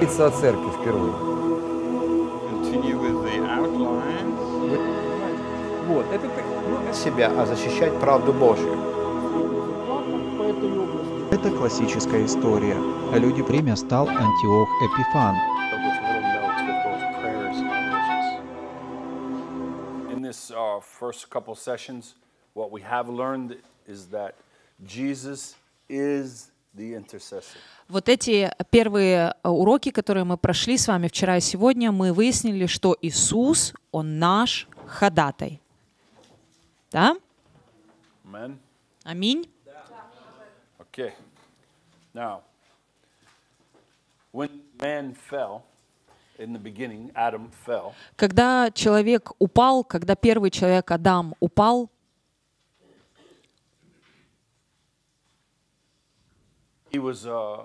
Лица церкви впервые. Вот, это ну, себя, а защищать правду Божью. Это классическая история. А Люди время стал Антиох Эпифан, uh, first couple sessions, what we have learned is that Jesus вот эти первые э, уроки, которые мы прошли с вами вчера и сегодня, мы выяснили, что Иисус, Он наш ходатай. Да? Аминь. Okay. Now, when man fell, in the beginning, Adam fell. Когда человек упал, когда первый человек Адам упал, He was uh,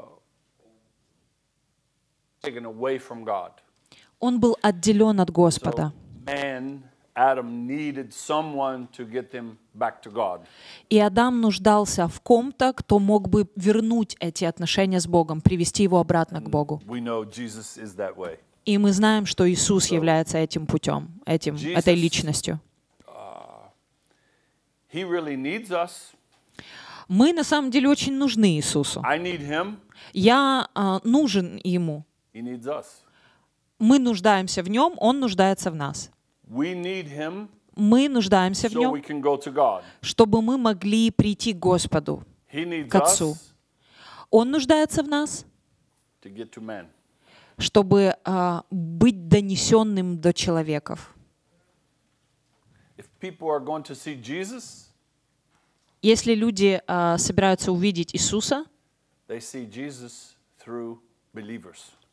taken away from God. Он был отделен от Господа. So, man, Adam to get them back to God. И Адам нуждался в ком-то, кто мог бы вернуть эти отношения с Богом, привести его обратно к Богу. We know Jesus is that way. И мы знаем, что Иисус so, является этим путем, этим, Jesus, этой личностью. Uh, he really needs us. Мы на самом деле очень нужны Иисусу. Я э, нужен Ему. Мы нуждаемся в Нем, Он нуждается в нас. Мы нуждаемся в Нем, чтобы мы могли прийти к Господу, к Отцу. Он нуждается в нас, чтобы э, быть донесенным до человеков. If people are going to если люди а, собираются увидеть Иисуса,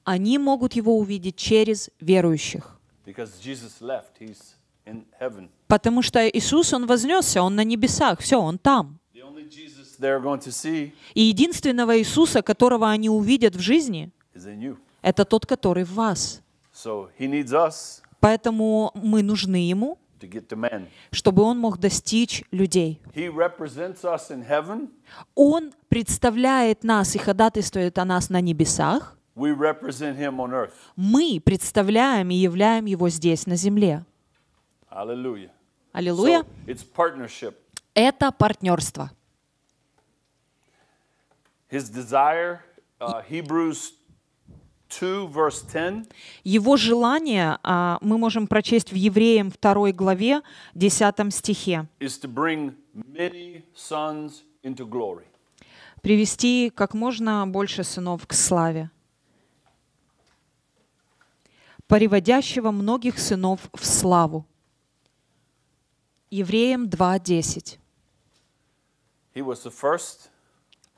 они могут его увидеть через верующих. Потому что Иисус, Он вознесся, Он на небесах, все, Он там. И единственного Иисуса, которого они увидят в жизни, это тот, который в вас. Поэтому мы нужны Ему чтобы он мог достичь людей. Он представляет нас и ходатайствует о нас на небесах. Мы представляем и являем Его здесь, на земле. Аллилуйя. Это партнерство. His desire, uh, Hebrews его желание, а, мы можем прочесть в Евреям 2 главе, 10 стихе, привести как можно больше сынов к славе, приводящего многих сынов в славу. Евреям 2.10.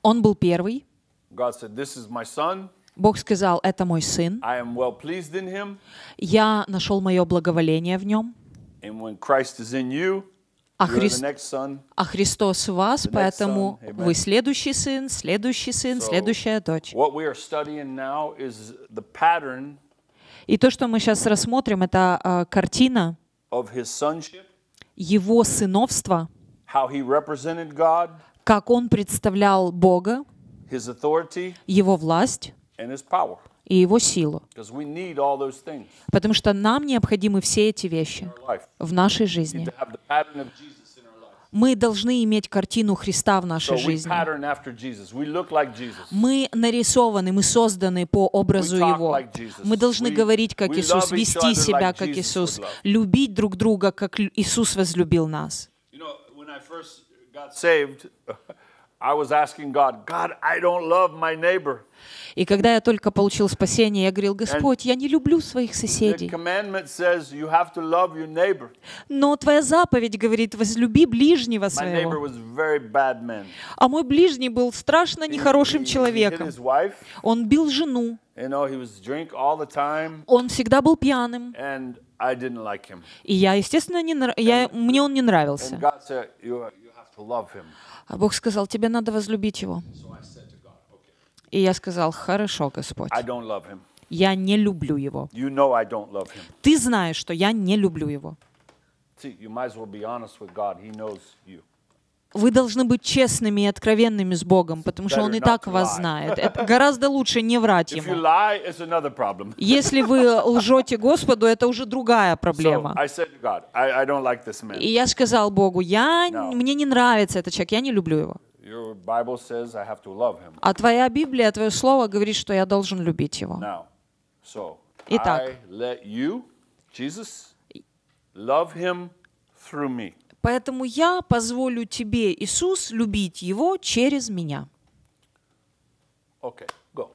Он был первый. God said, This is my son. Бог сказал, это мой сын. Well Я нашел мое благоволение в нем. You, а, Христ... son, а Христос в вас, поэтому вы следующий сын, следующий сын, so, следующая дочь. И то, что мы сейчас рассмотрим, это uh, картина его сыновства, God, как он представлял Бога, его власть, и его силу. Потому что нам необходимы все эти вещи в нашей жизни. Мы должны иметь картину Христа в нашей жизни. Мы нарисованы, мы созданы по образу Его. Мы должны говорить, как Иисус, вести себя, как Иисус, любить друг друга, как Иисус возлюбил нас. I was asking God, God, I don't love my neighbor. И когда я только получил спасение, я говорил, Господь, я не люблю своих соседей. Но Твоя заповедь говорит, возлюби ближнего своего. А мой ближний был страшно нехорошим человеком. Он бил жену. Он всегда был пьяным. И я, естественно, не, я, мне он не нравился. А Бог сказал, тебе надо возлюбить его. И я сказал, хорошо, Господь. Я не люблю его. You know Ты знаешь, что я не люблю его. See, well вы должны быть честными и откровенными с Богом, потому что Он и так вас знает. Это гораздо лучше не врать Ему. Если вы лжете Господу, это уже другая проблема. И я сказал Богу, я, мне не нравится этот человек, я не люблю его. А твоя Библия, твое слово говорит, что я должен любить его. Итак, Иисус, Love him through me. Поэтому я позволю тебе, Иисус, любить его через меня. Okay, go.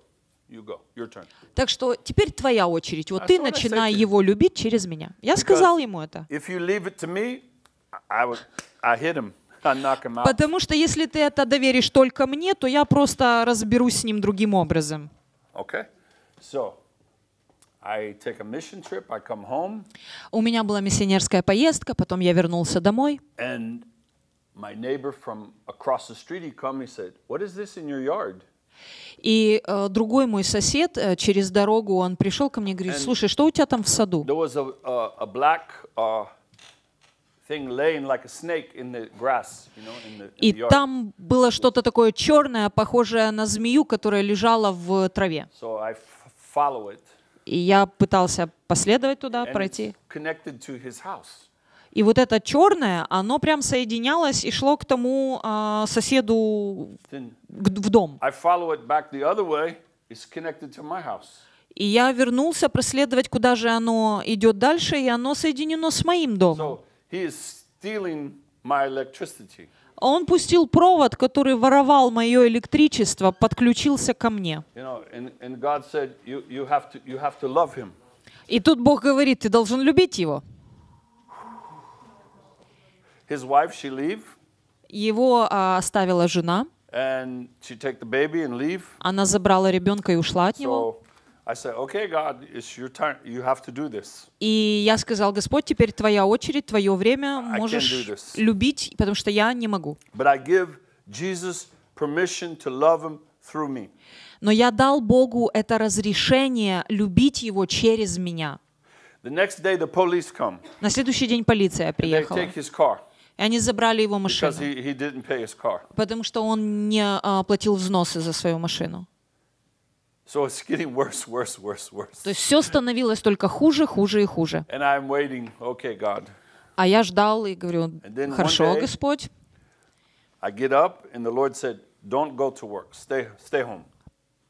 You go. Your turn. Так что теперь твоя очередь. Вот That's ты начинай его любить через меня. Я Because сказал ему это. Потому что если ты это доверишь только мне, то я просто разберусь с ним другим образом. Okay. So, I take a mission trip, I come home. У меня была миссионерская поездка, потом я вернулся домой. And my neighbor from across the street, he come, he said, "What is this in your yard?" И э, другой мой сосед э, через дорогу, он пришел ко мне и говорит, слушай, что у тебя там в саду? There was a, a, a black, uh, и там было что-то такое черное, похожее на змею, которая лежала в траве. So I it. И я пытался последовать туда, пройти. И вот это черное, оно прям соединялось и шло к тому э, соседу в дом. И я вернулся проследовать, куда же оно идет дальше, и оно соединено с моим домом. So а он пустил провод, который воровал мое электричество, подключился ко мне. И тут Бог говорит, ты должен любить его. Его а, оставила жена. Она забрала ребенка и ушла от него. И я сказал, Господь, теперь твоя очередь, твое время, можешь любить, потому что я не могу. Но я дал Богу это разрешение любить Его через меня. На следующий день полиция приехала. И они забрали его машину, потому что он не а, платил взносы за свою машину. So it's getting worse, worse, worse, worse. То есть все становилось только хуже, хуже и хуже. And I'm waiting. Okay, God. А я ждал и говорю, хорошо, Господь. А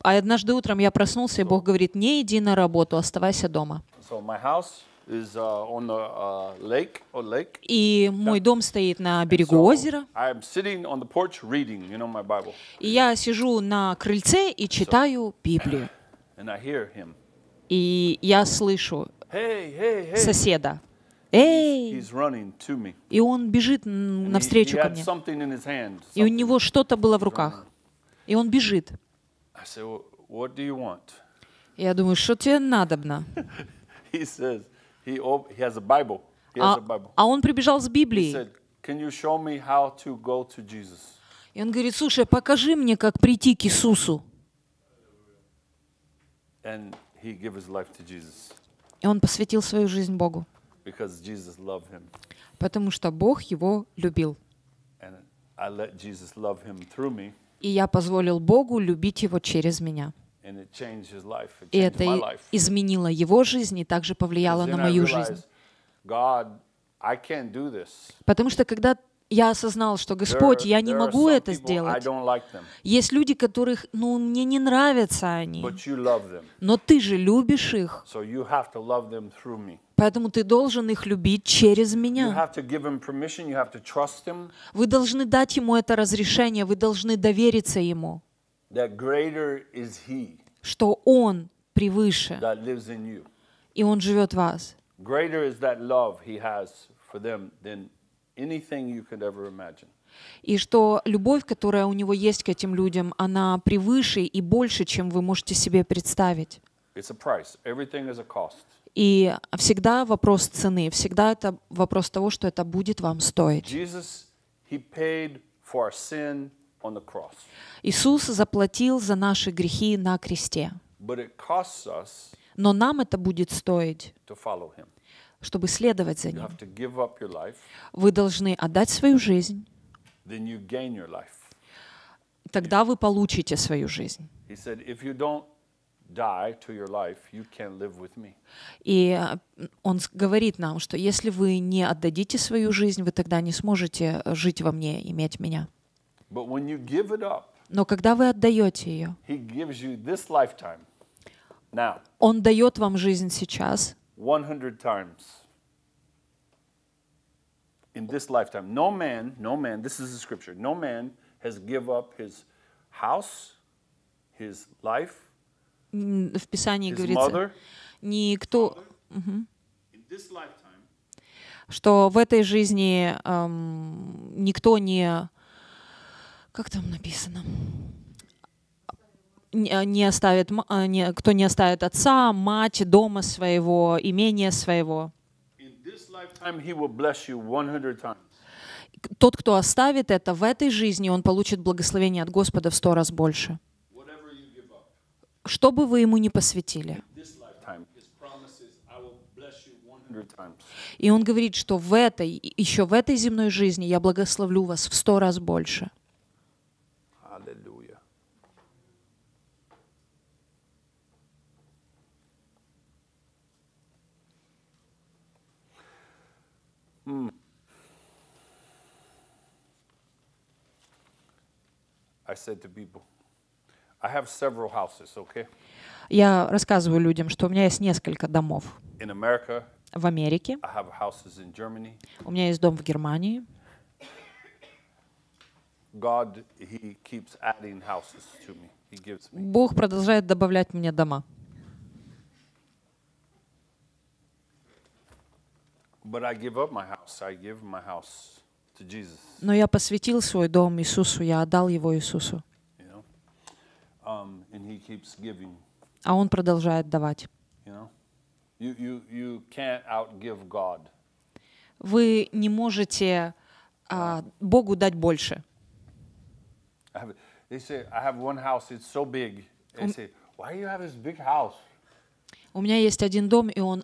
однажды утром я проснулся, и Бог говорит, не иди на работу, оставайся дома. So my house, is uh, on a uh, lake, a lake. И мой дом стоит на берегу озера. reading, you know, И я сижу на крыльце и читаю Библию. И я слышу hey, hey, hey. соседа. Эй! И он бежит навстречу ко мне. И у него что-то было в руках. И он бежит. Я думаю, что тебе надобно? He, he has a Bible. He has а, a Bible. а он прибежал с Библией. И он говорит, слушай, покажи мне, как прийти к Иисусу. And he gave his life to Jesus. И он посвятил свою жизнь Богу. Because Jesus loved him. Потому что Бог его любил. And I let Jesus love him through me. И я позволил Богу любить его через меня. И это изменило его жизнь и также повлияло на мою жизнь. Потому что когда я осознал, что Господь, я не могу это сделать. Есть люди, которых, ну, мне не нравятся они. Но ты же любишь их. Поэтому ты должен их любить через меня. Вы должны дать ему это разрешение, вы должны довериться ему что Он превыше, и Он живет в вас. И что любовь, которая у него есть к этим людям, она превыше и больше, чем вы можете себе представить. И всегда вопрос цены, всегда это вопрос того, что это будет вам стоить. Иисус заплатил за наши грехи на кресте. Но нам это будет стоить, чтобы следовать за Ним. Вы должны отдать свою жизнь. Тогда вы получите свою жизнь. И э, он говорит нам, что если вы не отдадите свою жизнь, вы тогда не сможете э, жить во мне, иметь меня. But when you give it up, но когда вы отдаете ее, he gives you this lifetime, now, Он дает вам жизнь сейчас. 100 times. In this lifetime, no man, no man, this is the scripture, no man has give up his house, his life, в Писании his говорится, mother, никто, mother, угу, что в этой жизни эм, никто не как там написано? не а, оставит, а, кто не оставит отца, мать, дома своего, имения своего. Тот, кто оставит это в этой жизни, он получит благословение от Господа в сто раз больше. Что бы вы ему не посвятили. И он говорит, что в этой, еще в этой земной жизни я благословлю вас в сто раз больше. I said to people, I have several houses, okay? Я рассказываю людям, что у меня есть несколько домов. In America, в Америке. I have houses in Germany. У меня есть дом в Германии. God, he keeps adding houses to me. He gives me. Бог продолжает добавлять мне дома. Но я посвятил свой дом Иисусу, я отдал его Иисусу. Um, а он продолжает давать. Вы не можете а, Богу дать больше. У меня есть один дом, и он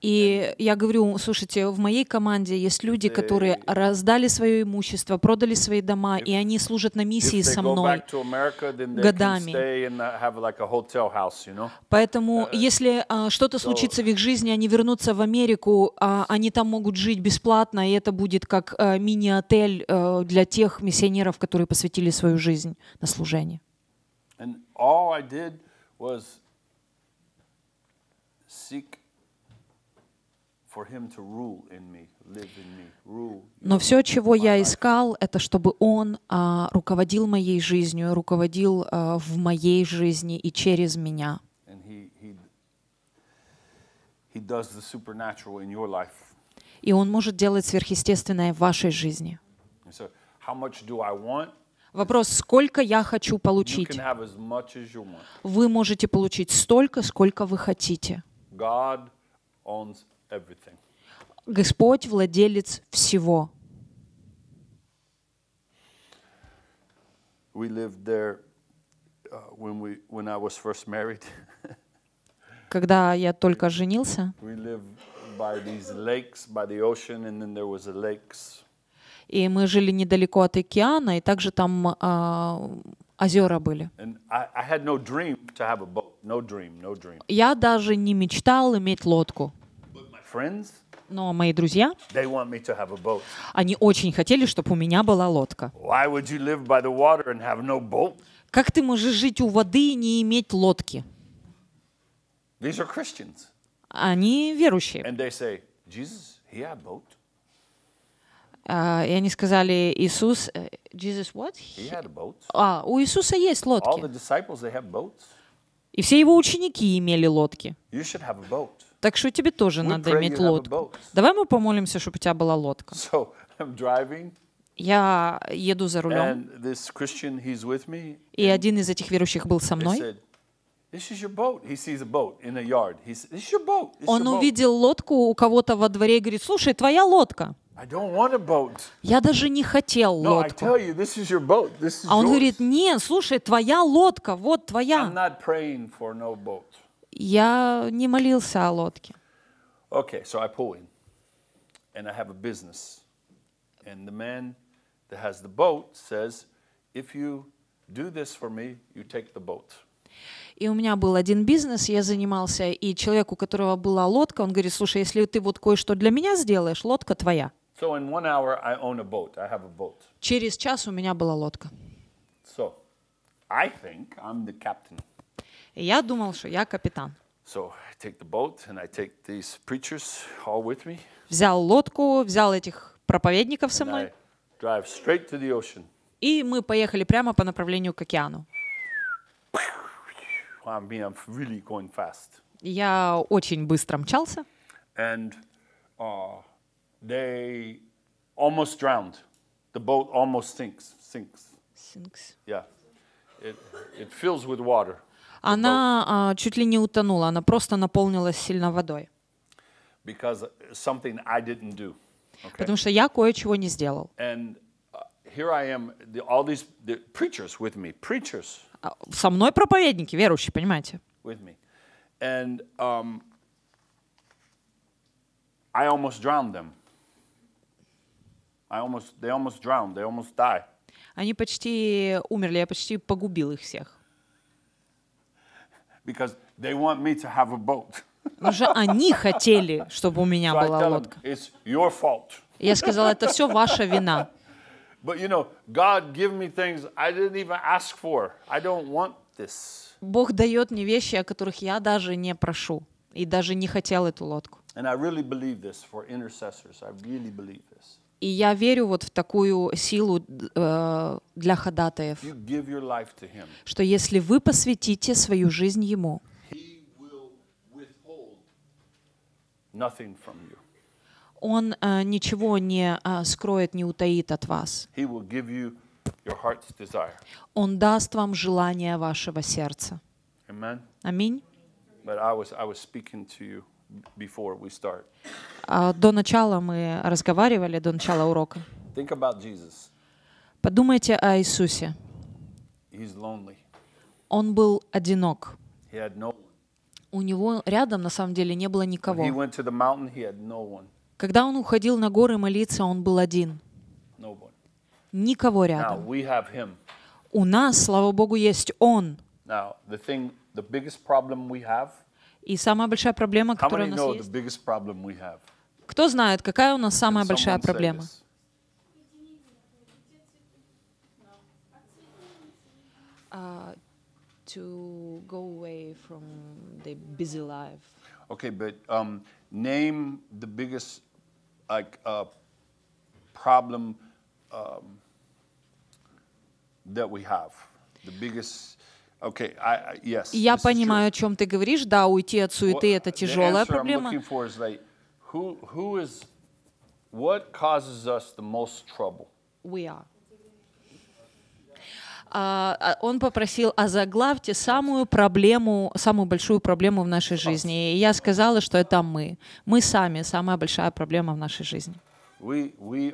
И я говорю, слушайте, в моей команде есть люди, которые раздали свое имущество, продали свои дома, и они служат на миссии со мной годами. Uh, Поэтому, uh, если а, что-то случится в их жизни, они вернутся в Америку, а, они там могут жить бесплатно, и это будет как э, мини-отель э, для тех миссионеров, которые посвятили свою жизнь на служение. seek но все, чего я искал, это чтобы Он а, руководил моей жизнью, руководил а, в моей жизни и через меня. И Он может делать сверхъестественное в вашей жизни. Вопрос, сколько я хочу получить. Вы можете получить столько, сколько вы хотите everything. Господь владелец всего. We lived there uh, when we when I was first married. Когда я только женился. We lived by these lakes, by the ocean, and then there was a lakes. И мы жили недалеко от океана, и также там uh, озера были. Я даже не мечтал иметь лодку friends, но мои друзья, they want me to have a boat. они очень хотели, чтобы у меня была лодка. Why would you live by the water and have no boat? Как ты можешь жить у воды и не иметь лодки? These are Christians. Они верующие. And they say, Jesus, he had boat. Uh, и они сказали, Иисус, Jesus what? He had a boat. А, у Иисуса есть лодки. All the disciples, they have boats. И все его ученики имели лодки. You should have a boat. Так что тебе тоже надо иметь лодку. Давай мы помолимся, чтобы у тебя была лодка. Я еду за рулем, и один из этих верующих был со мной. Он увидел лодку у кого-то во дворе и говорит, слушай, твоя лодка. Я даже не хотел лодку. А он говорит, нет, слушай, твоя лодка, вот твоя. Я не молился о лодке. Okay, so I pull in, and I have a business, and the man that has the boat says, if you do this for me, you take the boat. И у меня был один бизнес, я занимался, и человек, у которого была лодка, он говорит, слушай, если ты вот кое-что для меня сделаешь, лодка твоя. So in one hour I own a boat. I have a boat. Через час у меня была лодка. So, I think I'm the captain. И я думал, что я капитан. So I take the boat and I take these preachers all with me. Взял лодку, взял этих проповедников со мной. Drive straight to the ocean. И мы поехали прямо по направлению к океану. I mean, I'm really going fast. Я очень быстро мчался. And uh, they almost drowned. The boat almost sinks. Sinks. Sinks. Yeah. It, it fills with water. Она а, чуть ли не утонула, она просто наполнилась сильно водой. Because э, something I didn't do. Okay? Потому что я кое-чего не сделал. And а, here I am, the, all these the preachers with me, preachers. А, со мной проповедники, верующие, понимаете? With me. And um, I almost drowned them. I almost, they almost drowned, they almost died. Они почти умерли, я почти погубил их всех because they want me to have a boat. Потому что они хотели, чтобы у меня so была лодка. Them, It's your fault. Я сказала, это все ваша вина. But you know, God give me things I didn't even ask for. I don't want this. Бог дает мне вещи, о которых я даже не прошу и даже не хотел эту лодку. And I really believe this for intercessors. I really believe this. И я верю вот в такую силу э, для ходатаев, что если вы посвятите свою жизнь Ему, Он э, ничего не э, скроет, не утаит от вас. Он даст вам желание вашего сердца. Аминь before we start. А до начала мы разговаривали, до начала урока. Think about Jesus. Подумайте о Иисусе. He's lonely. Он был одинок. He had no У него рядом на самом деле не было никого. he went to the mountain, he had no one. Когда он уходил на горы молиться, он был один. Nobody. Никого рядом. Now, we have him. У нас, слава Богу, есть он. Now, the thing, the biggest problem we have – и самая большая проблема, которая у нас есть... Кто знает, какая у нас самая большая проблема? Uh, to go away from the busy life. Okay, but um, name the biggest like uh, problem um, that we have, the biggest Okay, I, yes, Я понимаю, о чем ты говоришь. Да, уйти от суеты — это тяжелая проблема. А, а, он попросил, озаглавьте «А самую проблему, самую большую проблему в нашей жизни. И я сказала, что это мы. Мы сами, самая большая проблема в нашей жизни. We, we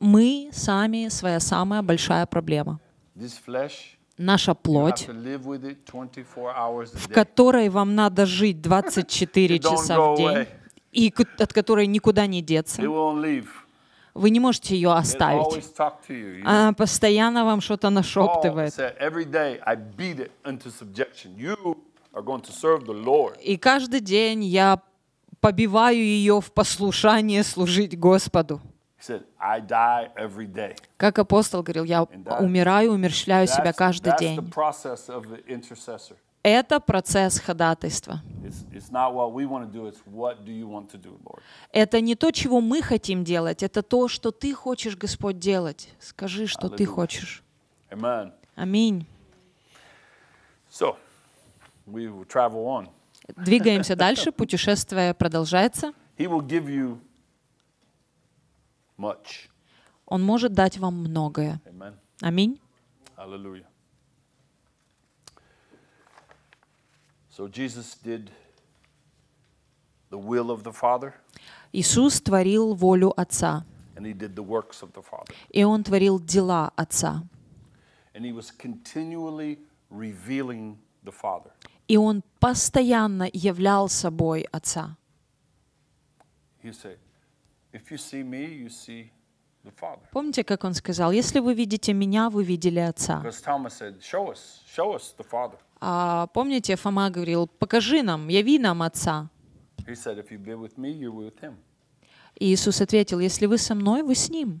Мы сами, своя самая большая проблема. This flesh наша плоть, в которой вам надо жить 24 часа в день, и от которой никуда не деться. Вы не можете ее оставить. Она постоянно вам что-то нашептывает. И каждый день я побиваю ее в послушание служить Господу. Как апостол говорил, я умираю, умерщвляю себя каждый день. Это процесс ходатайства. Это не то, чего мы хотим делать, это то, что ты хочешь, Господь, делать. Скажи, что ты хочешь. Аминь. Двигаемся дальше, путешествие продолжается much. Он может дать вам многое. Amen. Аминь. Hallelujah. So Jesus did the will of the Father. Иисус творил волю Отца. And he did the works of the Father. И он творил дела Отца. And he was continually revealing the Father. И он постоянно являл собой Отца. You say, Помните, как он сказал, если вы видите меня, вы видели Отца. А помните, Фома говорил, покажи нам, яви нам Отца. Иисус ответил, если вы со мной, вы с Ним.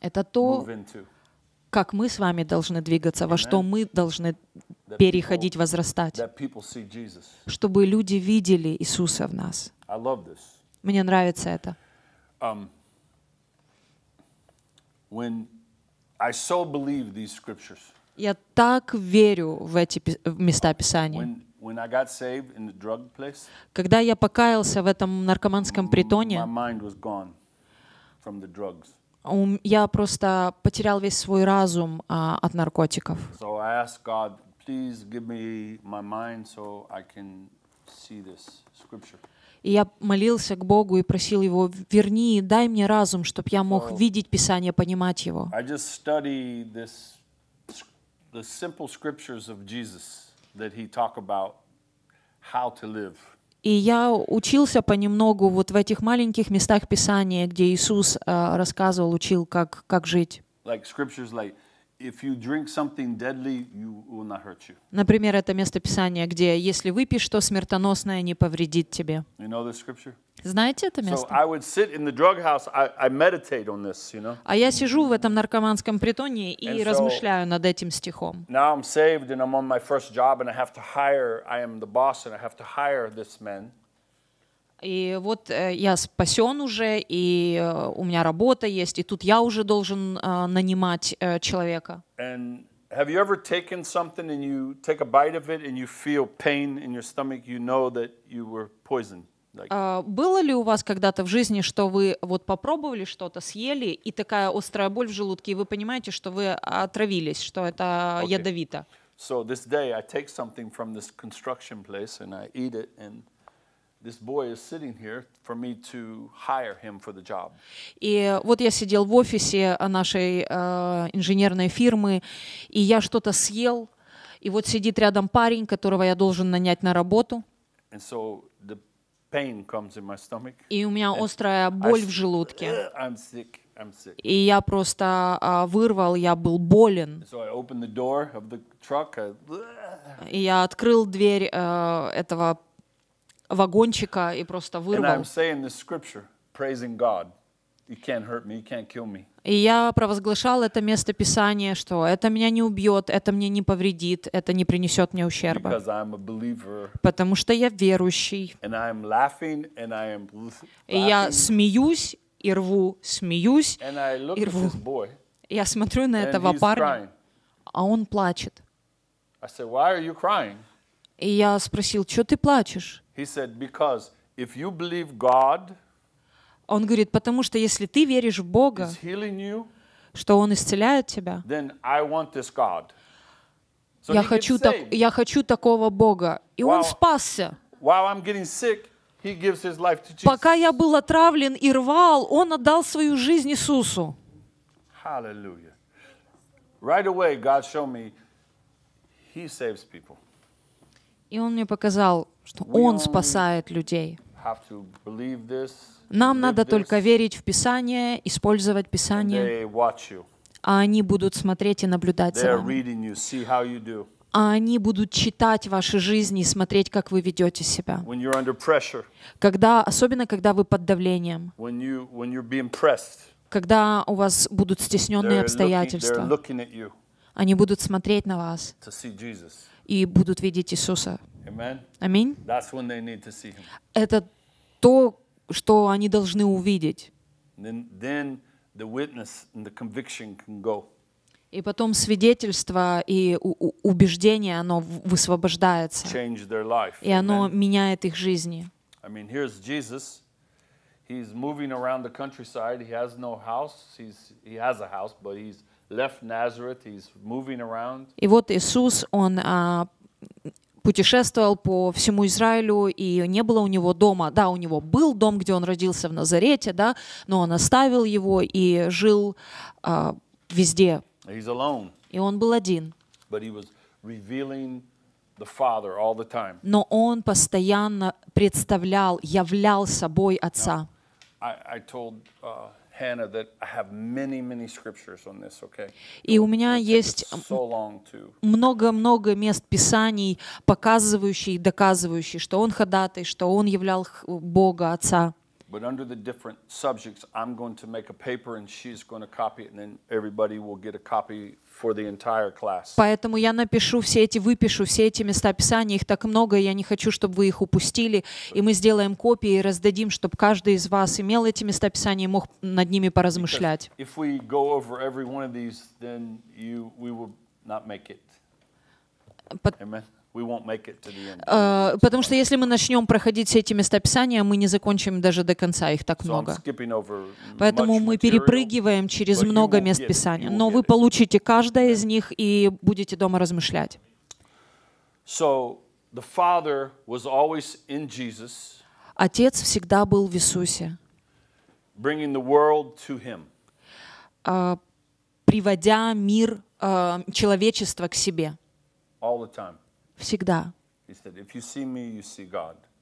Это то, как мы с вами должны двигаться, во что мы должны переходить, возрастать, чтобы люди видели Иисуса в нас. Мне нравится это. Um, я так верю в эти места Писания. Когда я покаялся в этом наркоманском притоне, я просто потерял весь свой разум а, от наркотиков. So I asked God, please give me my mind so I can see this scripture. И я молился к Богу и просил Его, верни, дай мне разум, чтобы я мог so, видеть Писание, понимать его. I just study this, the simple scriptures of Jesus that he talk about how to live. И я учился понемногу вот в этих маленьких местах Писания, где Иисус э, рассказывал, учил, как, как жить. Like scriptures like Например, это место Писания, где «если выпьешь, то смертоносное не повредит тебе». Знаете это место? А я сижу в этом наркоманском притоне и размышляю над этим стихом и вот э, я спасен уже, и э, у меня работа есть, и тут я уже должен э, нанимать человека. And have you ever taken something and you take a bite of it and you feel pain in your stomach? You know that you were poisoned. Like... Uh, было ли у вас когда-то в жизни, что вы вот попробовали что-то, съели, и такая острая боль в желудке, и вы понимаете, что вы отравились, что это okay. ядовито? So this day I take something from this construction place and I eat it and this boy is sitting here for me to hire him for the job. И вот я сидел в офисе а, нашей а, инженерной фирмы, и я что-то съел, и вот сидит рядом парень, которого я должен нанять на работу. And so the pain comes in my stomach. И у меня острая боль в желудке. I'm sick. I'm sick. И я просто а, вырвал, я был болен. So truck, I... И я открыл дверь э, этого вагончика и просто вырвал. И я провозглашал это место Писания, что это меня не убьет, это мне не повредит, это не принесет мне ущерба. Потому что я верующий. И я смеюсь и рву, смеюсь и рву. Я смотрю на этого парня, а он плачет. И я спросил, что ты плачешь? He said, because if you believe God, он говорит, потому что если ты веришь в Бога, you, что Он исцеляет тебя, so я, хочу так, я хочу такого Бога. И while, Он спасся. Sick, Пока я был отравлен и рвал, Он отдал свою жизнь Иисусу. Right away God showed me He saves people. И Он мне показал, что Он спасает людей. Нам надо только верить в Писание, использовать Писание, а они будут смотреть и наблюдать за вами. А они будут читать ваши жизни и смотреть, как вы ведете себя. Когда, особенно когда вы под давлением, когда у вас будут стесненные обстоятельства, они будут смотреть на вас и будут видеть Иисуса. Аминь. Это то, что они должны увидеть. И потом свидетельство и убеждение, оно высвобождается. И оно меняет их жизни. He's moving around the countryside. He has no house. He's, he has a house, but he's left Nazareth. He's moving around. И вот Иисус, он а, путешествовал по всему Израилю, и не было у него дома. Да, у него был дом, где он родился в Назарете, да, но он оставил его и жил э, везде. И он был один. Но он постоянно представлял, являл собой Отца. Now, I, I told, uh, и у меня есть много-много мест Писаний, показывающие и доказывающие, что он ходатай, что он являл Бога, Отца. But under the different subjects, I'm going to make a paper and she's going to copy it, and then everybody will get a copy Поэтому я напишу все эти, выпишу все эти места Писания, их так много, я не хочу, чтобы вы их упустили, и мы сделаем копии и раздадим, чтобы каждый из вас имел эти места Писания и мог над ними поразмышлять. Because Э, потому что если мы начнем проходить все эти места Писания, мы не закончим даже до конца, их так много. Поэтому мы перепрыгиваем через много мест Писания. Но вы получите каждое из них и будете дома размышлять. Отец всегда был в Иисусе, э, приводя мир, uh, человечество к себе. All the time. Всегда.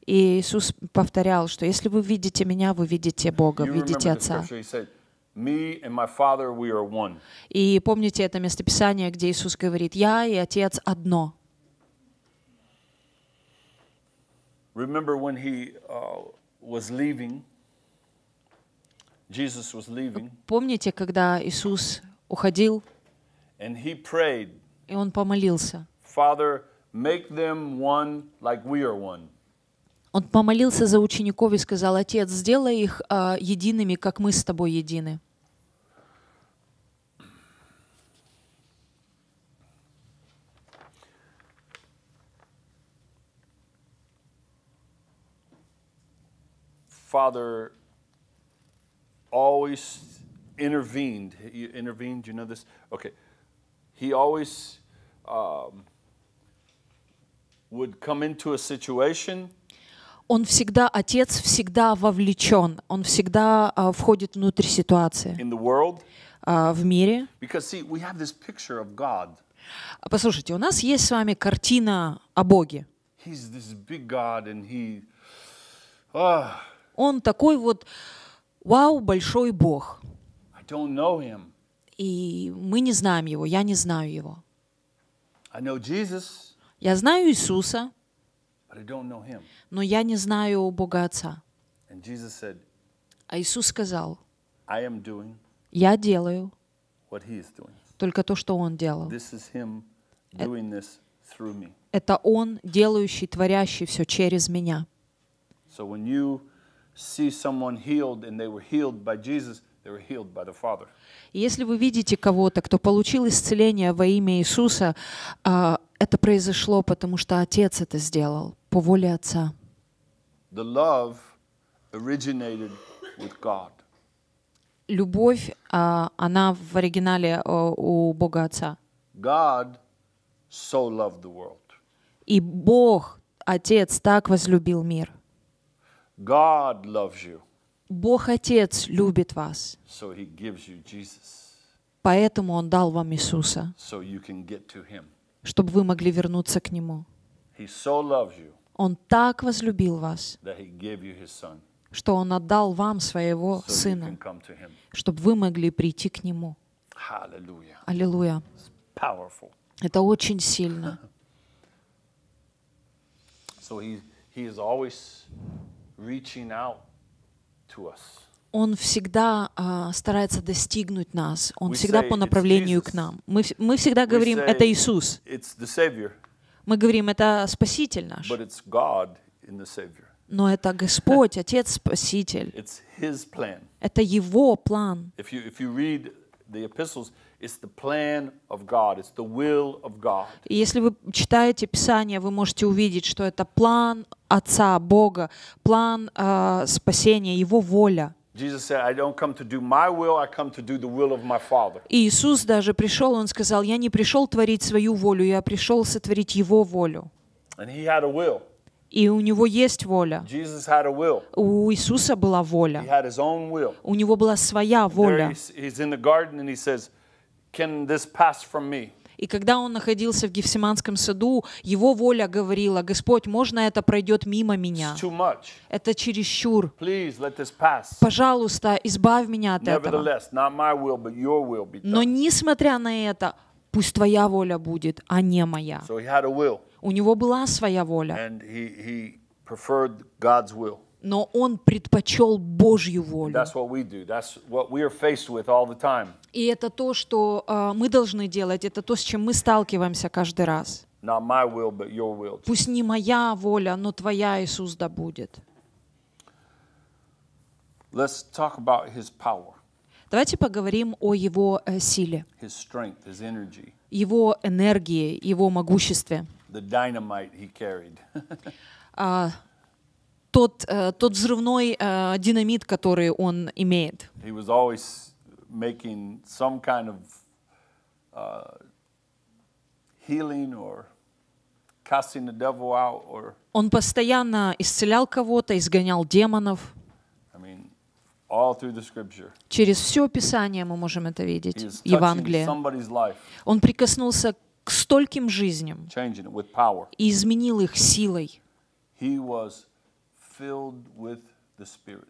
И Иисус повторял, что если вы видите меня, вы видите Бога, видите Отца. И помните это местописание, где Иисус говорит, «Я и Отец одно». Uh, помните, когда Иисус уходил, и он помолился. Father, Make them one like we are one. Он помолился за учеников и сказал, Отец, сделай их uh, едиными, как мы с тобой едины. Father always intervened. He intervened, you know this? Okay. He always um, would come into a situation. Он всегда, отец всегда вовлечен, он всегда uh, входит внутрь ситуации. In the world. Uh, в мире. Because, see, we have this picture of God. Послушайте, у нас есть с вами картина о Боге. He's this big God and he... oh. Он такой вот, вау, большой Бог. I don't know him. И мы не знаем его, я не знаю его. I know Jesus. Я знаю Иисуса, но я не знаю Бога Отца. А Иисус сказал, я делаю только то, что Он делал. Э, это Он, делающий, творящий все через меня если вы видите кого-то, кто получил исцеление во имя Иисуса, а, это произошло, потому что Отец это сделал по воле Отца. Любовь, а, она в оригинале а, у Бога Отца. God so loved the world. И Бог, Отец, так возлюбил мир. God loves you. Бог Отец любит вас. Поэтому Он дал вам Иисуса, чтобы вы могли вернуться к Нему. Он так возлюбил вас, что Он отдал вам Своего Сына, чтобы вы могли прийти к Нему. Аллилуйя. Это очень сильно. So he, he is always reaching out он всегда uh, старается достигнуть нас. Он we всегда say, по направлению к нам. Мы, мы всегда говорим, say, это Иисус. Мы говорим, это Спаситель наш. Но это Господь, Отец Спаситель. Это Его план. If you, if you если вы читаете Писание, вы можете увидеть, что это план Отца, Бога, план э, спасения, Его воля. Иисус даже пришел, он сказал, я не пришел творить свою волю, я пришел сотворить Его волю. И у него есть воля. У Иисуса была воля. У него была своя воля. There he's, he's can this pass from me? И когда он находился в Гефсиманском саду, его воля говорила, «Господь, можно это пройдет мимо меня? Это чересчур. Пожалуйста, избавь меня от этого». Will, Но несмотря на это, пусть твоя воля будет, а не моя. So У него была своя воля. And he, he но он предпочел Божью волю. И это то, что uh, мы должны делать, это то, с чем мы сталкиваемся каждый раз. Will, Пусть не моя воля, но твоя, Иисус, да будет. Давайте поговорим о его uh, силе, his strength, his его энергии, его могуществе. The dynamite he carried. uh, тот, э, тот взрывной э, динамит, который он имеет. Uh, он постоянно исцелял кого-то, изгонял демонов. all through the scripture. Через все Писание мы можем это видеть, Евангелие. Он прикоснулся к стольким жизням и изменил их силой. He was filled with the Spirit.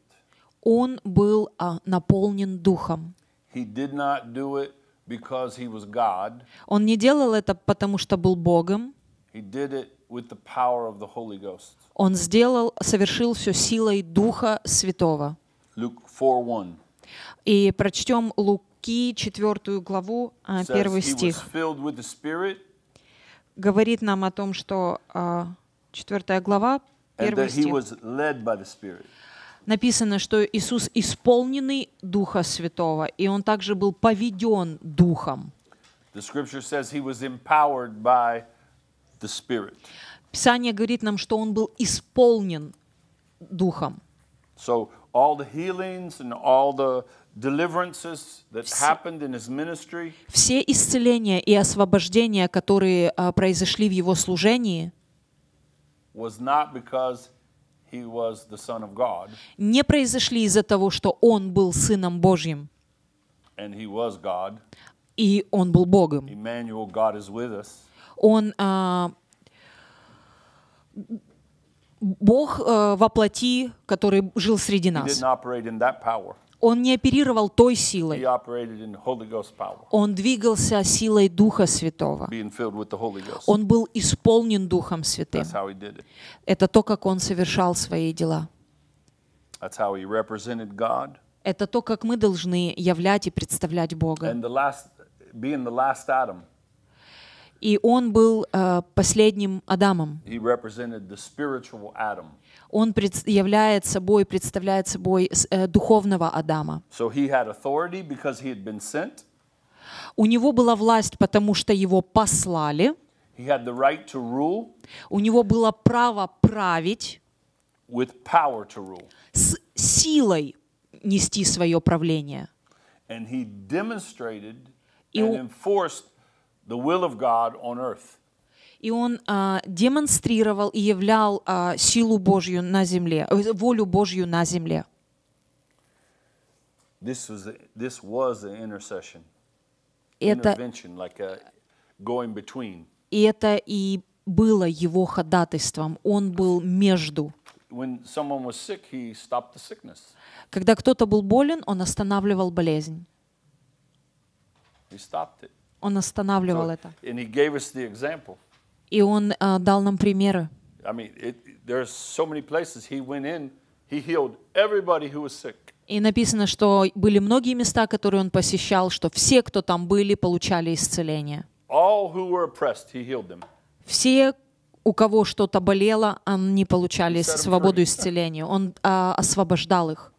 Он был а, наполнен Духом. He did not do it because he was God. Он не делал это потому, что был Богом. He did it with the power of the Holy Ghost. Он сделал, совершил все силой Духа Святого. Luke 4:1. И прочтем Луки 4 главу, 1 а, стих. Говорит нам о том, что 4 а, глава, Первый стих. Написано, что Иисус исполненный Духа Святого, и Он также был поведен Духом. Писание говорит нам, что Он был исполнен Духом. So all the healings and all the deliverances that happened in his ministry. Все исцеления и освобождения, которые а, произошли в его служении не произошли из-за того, что он был Сыном Божьим. И он был Богом. Он а, Бог а, э, воплоти, который жил среди нас. Он не оперировал той силой. Он двигался силой Духа Святого. Он был исполнен Духом Святым. Это то, как он совершал свои дела. Это то, как мы должны являть и представлять Бога. И он был э, последним Адамом он является собой, представляет собой э, духовного Адама. So he had authority because he had been sent. У него была власть, потому что его послали. He had the right to rule. У него было право править. With power to rule. С силой нести свое правление. And he demonstrated and enforced the will of God on earth и он э, демонстрировал и являл э, силу Божью на земле, э, волю Божью на земле. This was the, this was the intercession. Это, intervention, like a going between. И это и было его ходатайством. Он был между. sick, Когда кто-то был болен, он останавливал болезнь. Он останавливал so, это. И он э, дал нам примеры. I mean, it, there's so many places he went in, he healed everybody who was sick. И написано, что были многие места, которые он посещал, что все, кто там были, получали исцеление. All who were oppressed, he healed them. Все, у кого что-то болело, они получали свободу исцеления. Он а, освобождал их.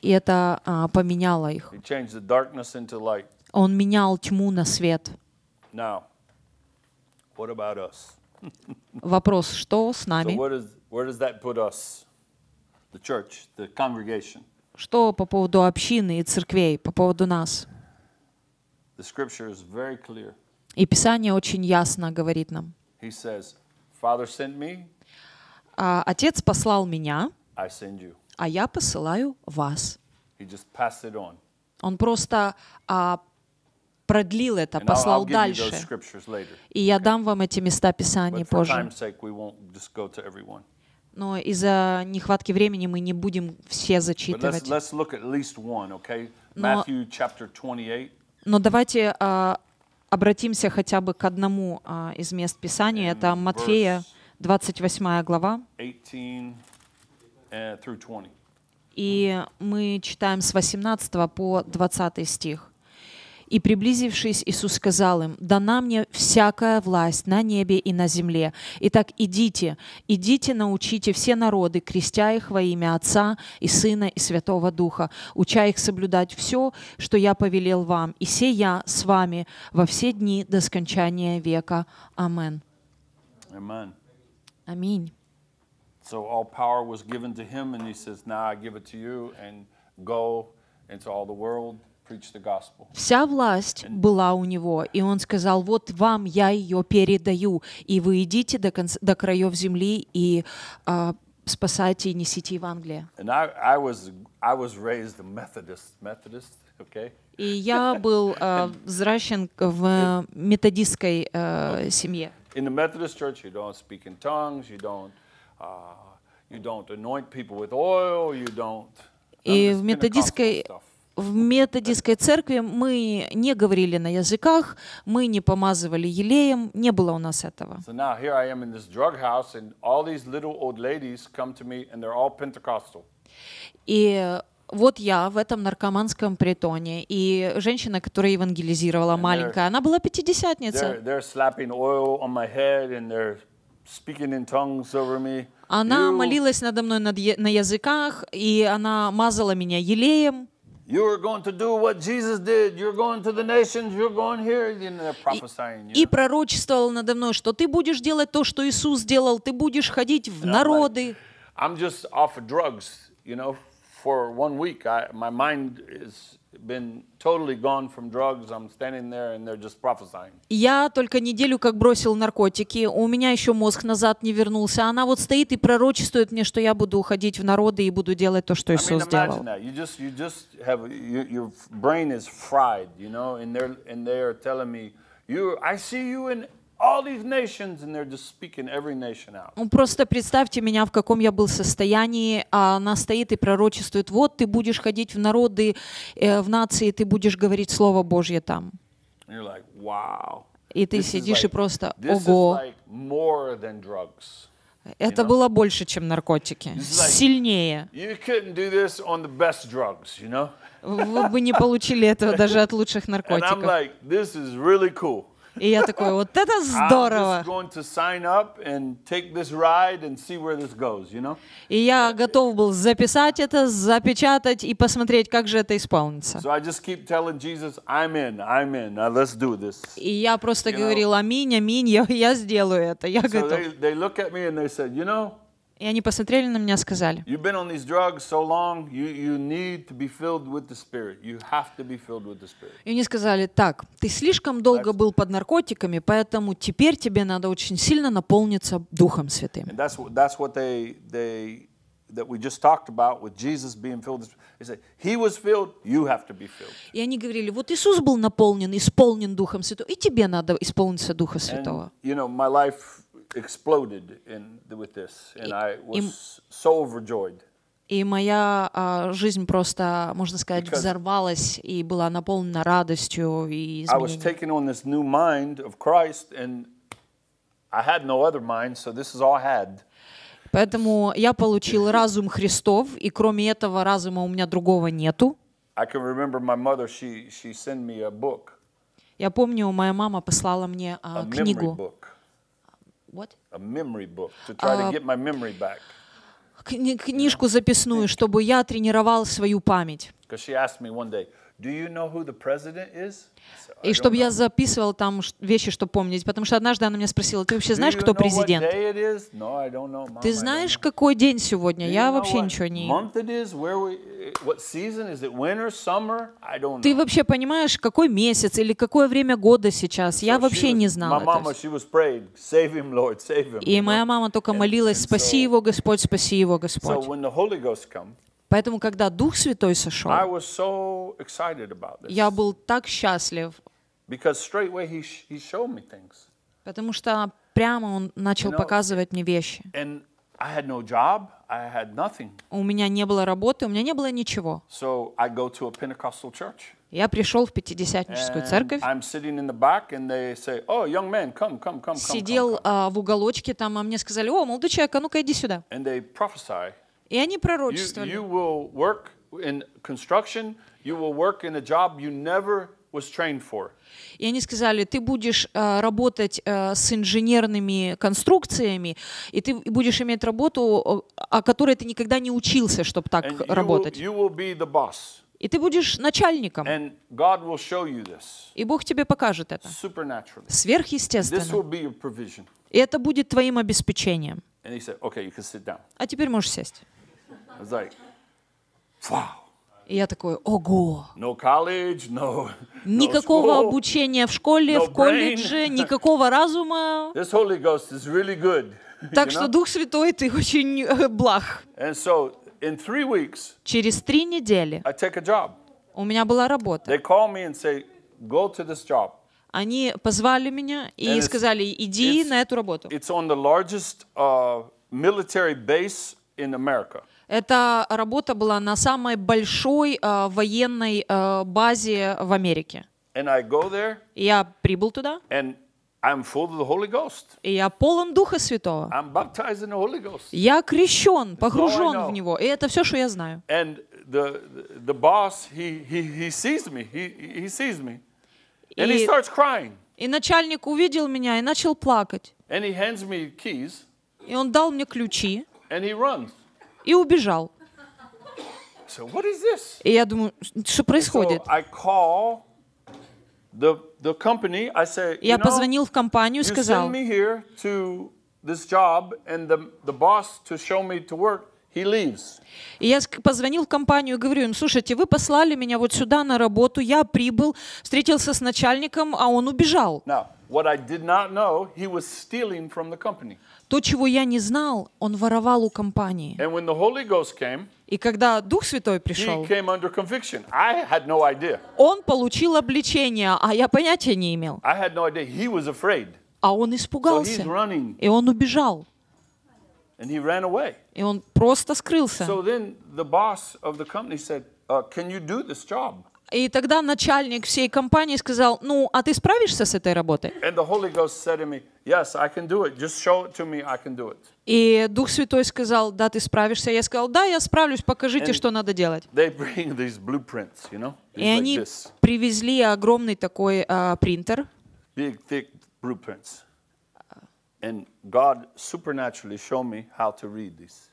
И это а, поменяло их. Он менял тьму на свет. Now, what about us? Вопрос, что с нами? So where does, where does that put us? The church, the congregation. Что по поводу общины и церквей, по поводу нас? The scripture is very clear. И Писание очень ясно говорит нам. He says, Father sent me, Отец послал меня, I send you. а я посылаю вас. He just passed it on. Он просто а, продлил это, послал дальше. И я дам вам эти места Писания позже. Но из-за нехватки времени мы не будем все зачитывать. Но, но давайте а, обратимся хотя бы к одному а, из мест Писания. Это Матфея, 28 глава. Э, И мы читаем с 18 по 20 стих. И приблизившись, Иисус сказал им, «Дана мне всякая власть на небе и на земле. Итак, идите, идите, научите все народы, крестя их во имя Отца и Сына и Святого Духа, уча их соблюдать все, что я повелел вам. И се я с вами во все дни до скончания века. Амен». Аминь. So all power was given to him, and he says, Now I give it to you, and go into all the world. Вся власть была у него, и он сказал, вот вам я ее передаю, и вы идите до, конца, до краев земли и э, спасайте и несите Евангелие. И я был э, взращен в методистской э, семье. In the Methodist church, you don't speak in tongues, you don't, uh, you don't anoint people with oil, you don't... И в методистской в методистской церкви мы не говорили на языках, мы не помазывали елеем, не было у нас этого. So me И э, вот я в этом наркоманском притоне, и женщина, которая евангелизировала, and маленькая, она была пятидесятница. Она молилась надо мной на языках, и она мазала меня елеем. И, и пророчествовал надо мной, что ты будешь делать то, что Иисус делал, ты будешь ходить в народы. I'm just off drugs, you know for one week, I, my mind has been totally gone from drugs. I'm standing there and they're just prophesying. Я только неделю как бросил наркотики. У меня еще мозг назад не вернулся. Она вот стоит и пророчествует мне, что я буду уходить в народы и буду делать то, что Иисус I mean, делал. You just, you just have, you, your brain is fried, you know, and they're, and they are telling me, you, I see you in Просто представьте меня, в каком я был состоянии. А она стоит и пророчествует, вот ты будешь ходить в народы, э, в нации, ты будешь говорить Слово Божье там. И ты сидишь и просто, ого. Это было больше, чем наркотики. Сильнее. Вы бы не получили этого даже от лучших наркотиков. И я такой, вот это здорово. Goes, you know? И я готов был записать это, запечатать и посмотреть, как же это исполнится. So Jesus, I'm in, I'm in. Now, и я просто you говорил, аминь, аминь, я, я сделаю это, я so готов. They, they и они посмотрели на меня и сказали, и они сказали, так, ты слишком долго был под наркотиками, поэтому теперь тебе надо очень сильно наполниться Духом Святым. И они говорили, вот Иисус был наполнен, исполнен Духом Святого, и тебе надо исполниться Духа Святого. And, you know, my life exploded in, with this, and I was so overjoyed. И моя а, жизнь просто, можно сказать, Because взорвалась и была наполнена радостью и изменениями. Поэтому я получил разум Христов, и кроме этого разума у меня другого нету. Я помню, моя мама послала мне а, книгу. What? A memory book to try to get my memory back. Книжку записную, чтобы я тренировал свою память. Because she asked me one day, You know so, и чтобы я записывал там вещи, чтобы помнить. Потому что однажды она меня спросила, ты вообще знаешь, кто президент? ты знаешь, какой день сегодня? я вообще ничего не... Ты вообще понимаешь, какой месяц или какое время года сейчас? я вообще не знала. Mama, и моя мама только молилась, спаси его, Господь, спаси его, Господь. Поэтому, когда Дух Святой сошел, я был так счастлив, потому что прямо Он начал показывать мне вещи. У меня не было работы, у меня не было ничего. Я пришел в пятидесятническую церковь. Сидел в уголочке там, а мне сказали, о, молодой человек, а ну-ка иди сюда. И они пророчествовали. И они сказали, ты будешь э, работать э, с инженерными конструкциями, и ты будешь иметь работу, о, которой ты никогда не учился, чтобы так And работать. You will, you will И ты будешь начальником. И Бог тебе покажет это. Сверхъестественно. И это будет твоим обеспечением. said, okay, А теперь можешь сесть was like, wow. И я такой, ого! No college, no, никакого no school, обучения в школе, no в колледже, brain. никакого разума. This Holy Ghost is really good, так что know? Дух Святой, ты очень благ. And so, in three weeks, Через три недели I take a job. у меня была работа. They call me and say, Go to this job. Они позвали меня и and сказали, иди it's, на эту работу. It's on the largest, uh, military base in America. Эта работа была на самой большой э, военной э, базе в Америке. And I go there, я прибыл туда. And I'm full of the Holy Ghost. И я полон Духа Святого. I'm baptized in the Holy Ghost. Я крещен, погружен в Него. И это все, что я знаю. и, И начальник увидел меня и начал плакать. And he hands me keys. И он дал мне ключи. And he runs и убежал. So what is this? И я думаю, что происходит? So I call the, the company. I say, я позвонил в компанию и сказал, you send me here to this job and the, the boss to show me to work. He leaves. И я позвонил в компанию и говорю им, слушайте, вы послали меня вот сюда на работу, я прибыл, встретился с начальником, а он убежал. То, чего я не знал, он воровал у компании. And when the Holy Ghost came, и когда Дух Святой пришел, he came under conviction. I had no idea. он получил обличение, а я понятия не имел. I had no idea. He was afraid. А он испугался, so he's running. и он убежал. And he ran away. И он просто скрылся. So then the boss of the company said, uh, "Can you do this job?" И тогда начальник всей компании сказал, ну, а ты справишься с этой работой? me, "Yes, it. it И Дух Святой сказал, да, ты справишься. Я сказал, да, я справлюсь, покажите, And что надо делать. You know? И like они this. привезли огромный такой uh, принтер. Big, thick blueprints. And God supernaturally showed me how to read this.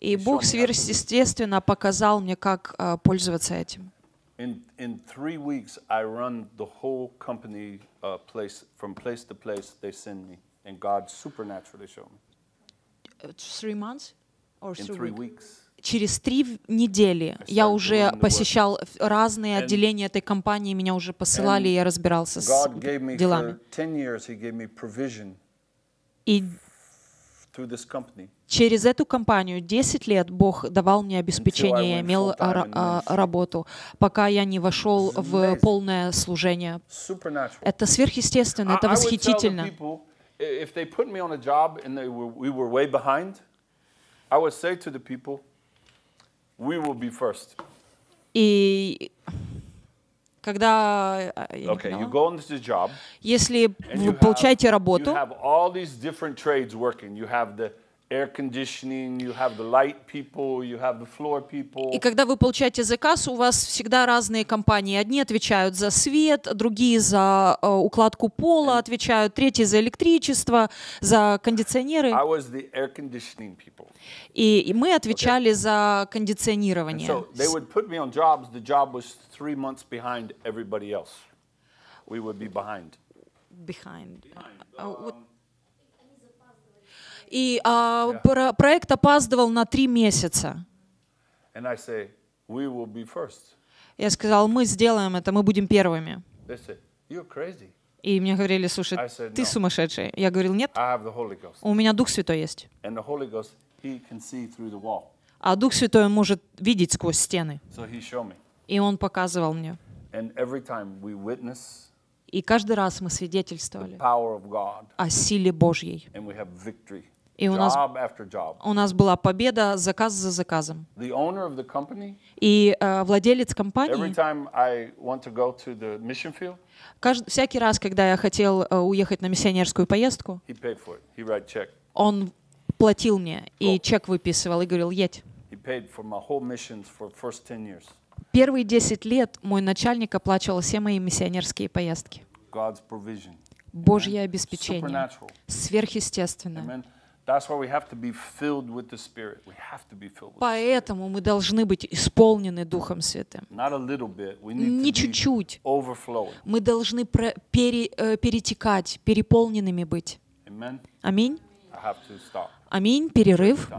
И Бог сверхъестественно показал мне, как пользоваться этим. In, in three weeks, I run the whole company uh, place from place to place. They send me, and God supernaturally showed me. three months or in three, weeks. weeks. Через три недели я уже посещал разные отделения этой компании, меня уже посылали, и я разбирался с делами. И через эту компанию 10 лет Бог давал мне обеспечение, я имел а, работу, пока я не вошел в полное служение. Это сверхъестественно, это восхитительно. И когда okay, you go into the job, если вы получаете работу, you have all these different trades working. You have the и когда вы получаете заказ, у вас всегда разные компании. Одни отвечают за свет, другие за э, укладку пола отвечают, третьи за электричество, за кондиционеры. И, и мы отвечали okay. за кондиционирование. And so they would put me on jobs. The job was three months behind everybody else. We would be behind. Behind. behind. Uh, uh, what? Um, и а, про проект опаздывал на три месяца. Say, Я сказал, мы сделаем это, мы будем первыми. Said, И мне говорили, слушай, said, ты сумасшедший. Я говорил, нет, у меня Дух Святой есть. Ghost, а Дух Святой может видеть сквозь стены. So И он показывал мне. И каждый раз мы свидетельствовали о силе Божьей. И у нас, у нас была победа, заказ за заказом. И э, владелец компании, каждый, всякий раз, когда я хотел э, уехать на миссионерскую поездку, он платил мне и чек выписывал и говорил, едь. Первые 10 лет мой начальник оплачивал все мои миссионерские поездки. Божье обеспечение. Сверхъестественное. Поэтому мы должны быть исполнены Духом Святым. Не чуть-чуть. Мы должны э, перетекать, переполненными быть. Аминь. Аминь. Перерыв.